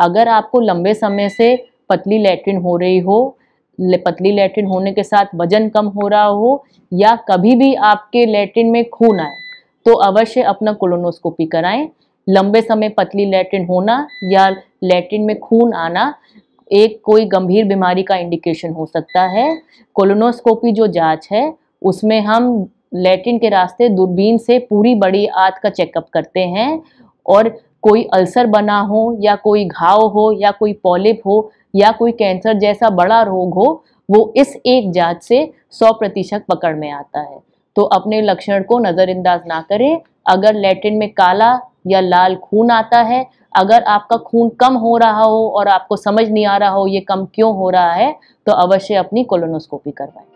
अगर आपको लंबे समय से पतली लेटरिन हो रही हो पतली लेटरिन होने के साथ वजन कम हो रहा हो या कभी भी आपके लेटरिन में खून आए तो अवश्य अपना कोलोनोस्कोपी कराएं लंबे समय पतली लेटरिन होना या लेटरिन में खून आना एक कोई गंभीर बीमारी का इंडिकेशन हो सकता है कोलोनोस्कोपी जो जांच है उसमें हम लेटरिन के रास्ते दूरबीन से पूरी बड़ी आंत का चेकअप करते हैं और कोई अल्सर बना हो या कोई घाव हो या कोई पॉलिप हो या कोई कैंसर जैसा बड़ा रोग हो वो इस एक जांच से 100 प्रतिशत पकड़ में आता है तो अपने लक्षण को नज़रअंदाज ना करें अगर लेटिन में काला या लाल खून आता है अगर आपका खून कम हो रहा हो और आपको समझ नहीं आ रहा हो ये कम क्यों हो रहा है तो अवश्य अपनी कोलोनोस्कोपी करवाएं